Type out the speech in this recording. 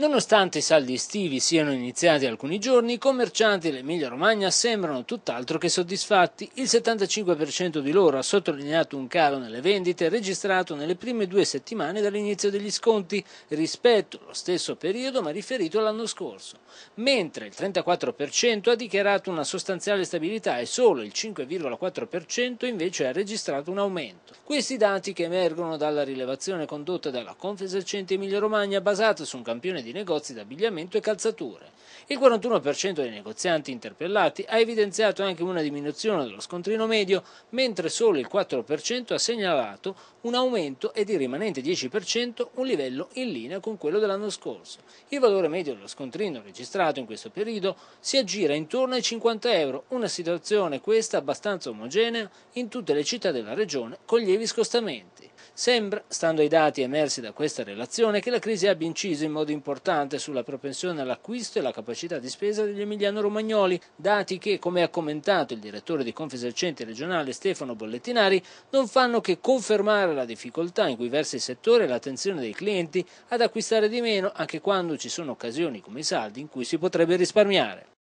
Nonostante i saldi estivi siano iniziati alcuni giorni, i commercianti dell'Emilia Romagna sembrano tutt'altro che soddisfatti. Il 75% di loro ha sottolineato un calo nelle vendite registrato nelle prime due settimane dall'inizio degli sconti, rispetto allo stesso periodo ma riferito all'anno scorso, mentre il 34% ha dichiarato una sostanziale stabilità e solo il 5,4% invece ha registrato un aumento. Questi dati che emergono dalla rilevazione condotta dalla Confesercente Emilia Romagna basata su un campione di di negozi d'abbigliamento e calzature. Il 41% dei negozianti interpellati ha evidenziato anche una diminuzione dello scontrino medio, mentre solo il 4% ha segnalato un aumento ed il rimanente 10% un livello in linea con quello dell'anno scorso. Il valore medio dello scontrino registrato in questo periodo si aggira intorno ai 50 euro, una situazione questa abbastanza omogenea in tutte le città della regione con lievi scostamenti. Sembra, stando ai dati emersi da questa relazione, che la crisi abbia inciso in modo importante sulla propensione all'acquisto e la capacità di spesa degli emiliano-romagnoli, dati che, come ha commentato il direttore di Confesercenti regionale Stefano Bollettinari, non fanno che confermare la difficoltà in cui versa il settore e l'attenzione dei clienti ad acquistare di meno anche quando ci sono occasioni come i saldi in cui si potrebbe risparmiare.